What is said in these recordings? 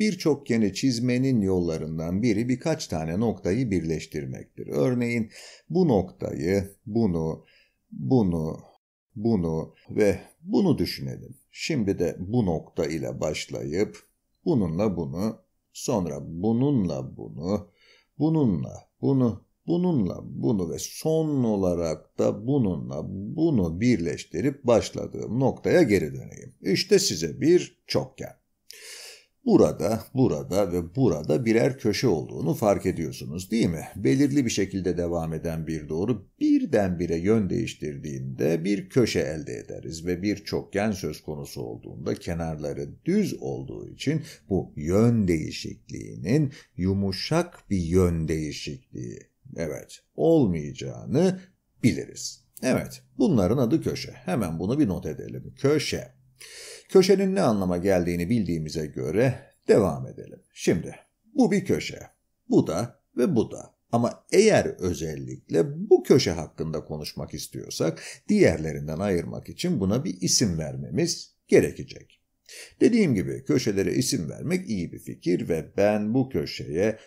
Birçok kene çizmenin yollarından biri birkaç tane noktayı birleştirmektir. Örneğin bu noktayı, bunu, bunu, bunu ve bunu düşünelim. Şimdi de bu nokta ile başlayıp bununla bunu, sonra bununla bunu, bununla bunu, bununla bunu ve son olarak da bununla bunu birleştirip başladığım noktaya geri döneyim. İşte size bir çokgen. Burada, burada ve burada birer köşe olduğunu fark ediyorsunuz değil mi? Belirli bir şekilde devam eden bir doğru birdenbire yön değiştirdiğinde bir köşe elde ederiz ve bir çokgen söz konusu olduğunda kenarları düz olduğu için bu yön değişikliğinin yumuşak bir yön değişikliği, evet, olmayacağını biliriz. Evet, bunların adı köşe. Hemen bunu bir not edelim. Köşe. Köşenin ne anlama geldiğini bildiğimize göre devam edelim. Şimdi bu bir köşe. Bu da ve bu da. Ama eğer özellikle bu köşe hakkında konuşmak istiyorsak diğerlerinden ayırmak için buna bir isim vermemiz gerekecek. Dediğim gibi köşelere isim vermek iyi bir fikir ve ben bu köşeye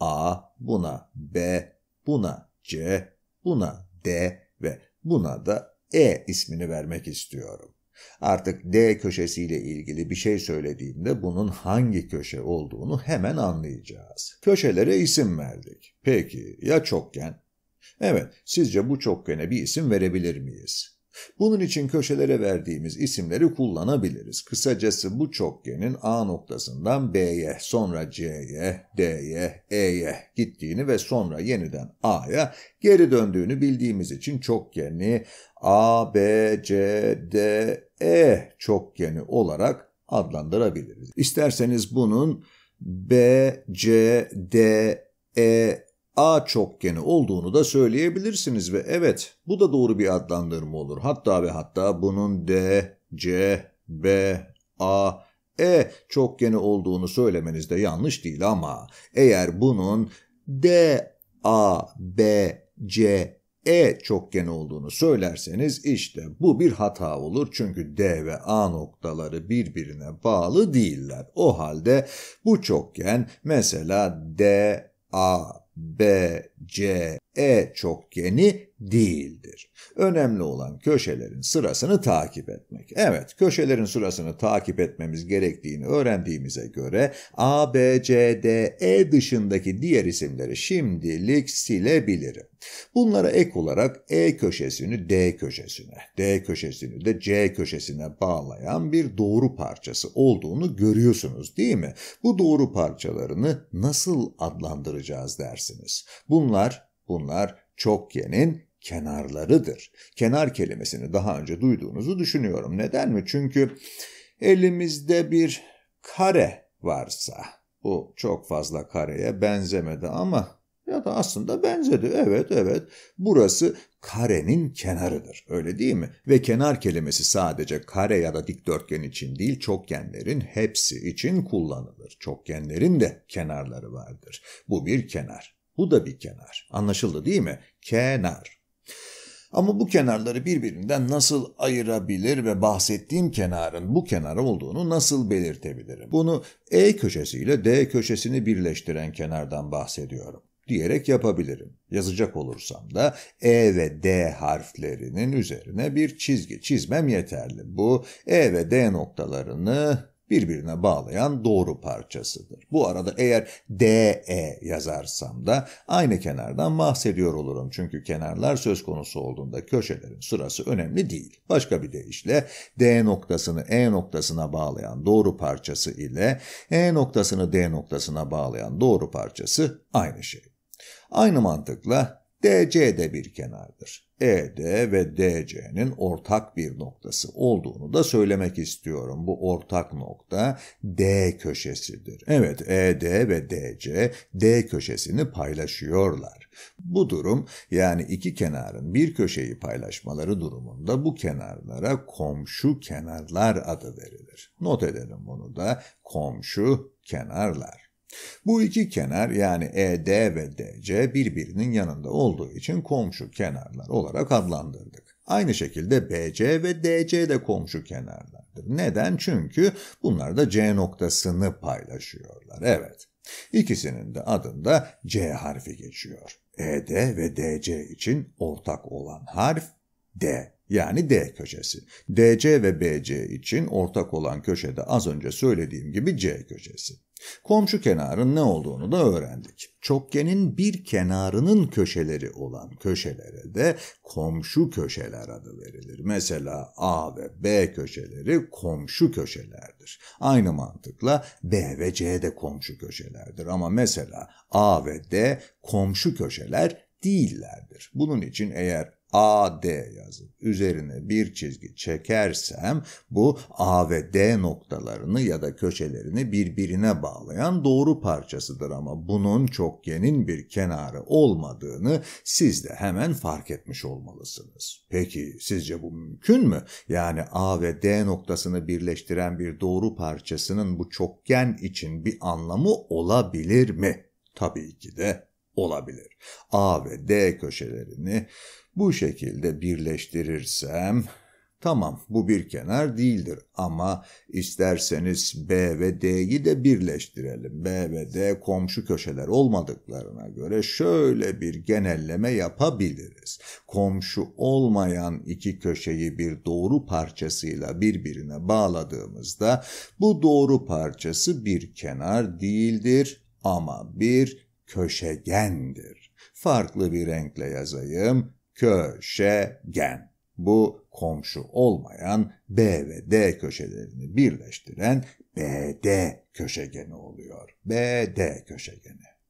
A, buna B, buna C, buna D ve buna da E ismini vermek istiyorum. Artık D köşesiyle ilgili bir şey söylediğimde bunun hangi köşe olduğunu hemen anlayacağız. Köşelere isim verdik. Peki ya çokgen? Evet, sizce bu çokgene bir isim verebilir miyiz? Bunun için köşelere verdiğimiz isimleri kullanabiliriz. Kısacası bu çokgenin A noktasından B'ye, sonra C'ye, D'ye, E'ye gittiğini ve sonra yeniden A'ya geri döndüğünü bildiğimiz için çokgeni A, B, C, D, E çokgeni olarak adlandırabiliriz. İsterseniz bunun B, C, D, E A çokgeni olduğunu da söyleyebilirsiniz ve evet bu da doğru bir adlandırma olur. Hatta ve hatta bunun D, C, B, A, E çokgeni olduğunu söylemeniz de yanlış değil ama eğer bunun D, A, B, C, E çokgeni olduğunu söylerseniz işte bu bir hata olur. Çünkü D ve A noktaları birbirine bağlı değiller. O halde bu çokgen mesela D, A, B, C, e çokgeni değildir. Önemli olan köşelerin sırasını takip etmek. Evet, köşelerin sırasını takip etmemiz gerektiğini öğrendiğimize göre A, B, C, D, E dışındaki diğer isimleri şimdilik silebilirim. Bunlara ek olarak E köşesini D köşesine, D köşesini de C köşesine bağlayan bir doğru parçası olduğunu görüyorsunuz değil mi? Bu doğru parçalarını nasıl adlandıracağız dersiniz. Bunlar Bunlar çokgenin kenarlarıdır. Kenar kelimesini daha önce duyduğunuzu düşünüyorum. Neden mi? Çünkü elimizde bir kare varsa, bu çok fazla kareye benzemedi ama ya da aslında benzedi. Evet, evet. Burası karenin kenarıdır. Öyle değil mi? Ve kenar kelimesi sadece kare ya da dikdörtgen için değil, çokgenlerin hepsi için kullanılır. Çokgenlerin de kenarları vardır. Bu bir kenar. Bu da bir kenar. Anlaşıldı değil mi? Kenar. Ama bu kenarları birbirinden nasıl ayırabilir ve bahsettiğim kenarın bu kenar olduğunu nasıl belirtebilirim? Bunu E köşesiyle D köşesini birleştiren kenardan bahsediyorum diyerek yapabilirim. Yazacak olursam da E ve D harflerinin üzerine bir çizgi çizmem yeterli. Bu E ve D noktalarını birbirine bağlayan doğru parçasıdır. Bu arada eğer DE yazarsam da aynı kenardan bahsediyor olurum. Çünkü kenarlar söz konusu olduğunda köşelerin sırası önemli değil. Başka bir deyişle D noktasını E noktasına bağlayan doğru parçası ile E noktasını D noktasına bağlayan doğru parçası aynı şey. Aynı mantıkla DC de bir kenardır. ED ve DC'nin ortak bir noktası olduğunu da söylemek istiyorum. Bu ortak nokta D köşesidir. Evet ED ve DC D köşesini paylaşıyorlar. Bu durum yani iki kenarın bir köşeyi paylaşmaları durumunda bu kenarlara komşu kenarlar adı verilir. Not edelim bunu da komşu kenarlar. Bu iki kenar yani ED ve DC birbirinin yanında olduğu için komşu kenarlar olarak adlandırdık. Aynı şekilde BC ve DC de komşu kenarlardır. Neden? Çünkü bunlar da C noktasını paylaşıyorlar. Evet. İkisinin de adında C harfi geçiyor. ED ve DC için ortak olan harf D yani D köşesi. DC ve BC için ortak olan köşede az önce söylediğim gibi C köşesi. Komşu kenarın ne olduğunu da öğrendik. Çokgenin bir kenarının köşeleri olan köşelere de komşu köşeler adı verilir. Mesela A ve B köşeleri komşu köşelerdir. Aynı mantıkla B ve C de komşu köşelerdir ama mesela A ve D komşu köşeler değillerdir. Bunun için eğer AD yazıp üzerine bir çizgi çekersem bu A ve D noktalarını ya da köşelerini birbirine bağlayan doğru parçasıdır ama bunun çokgenin bir kenarı olmadığını siz de hemen fark etmiş olmalısınız. Peki sizce bu mümkün mü? Yani A ve D noktasını birleştiren bir doğru parçasının bu çokgen için bir anlamı olabilir mi? Tabii ki de olabilir. A ve D köşelerini bu şekilde birleştirirsem tamam bu bir kenar değildir ama isterseniz B ve D'yi de birleştirelim. B ve D komşu köşeler olmadıklarına göre şöyle bir genelleme yapabiliriz. Komşu olmayan iki köşeyi bir doğru parçasıyla birbirine bağladığımızda bu doğru parçası bir kenar değildir ama bir köşegendir. Farklı bir renkle yazayım. Köşegen. Bu komşu olmayan B ve D köşelerini birleştiren BD köşegeni oluyor. BD köşegeni.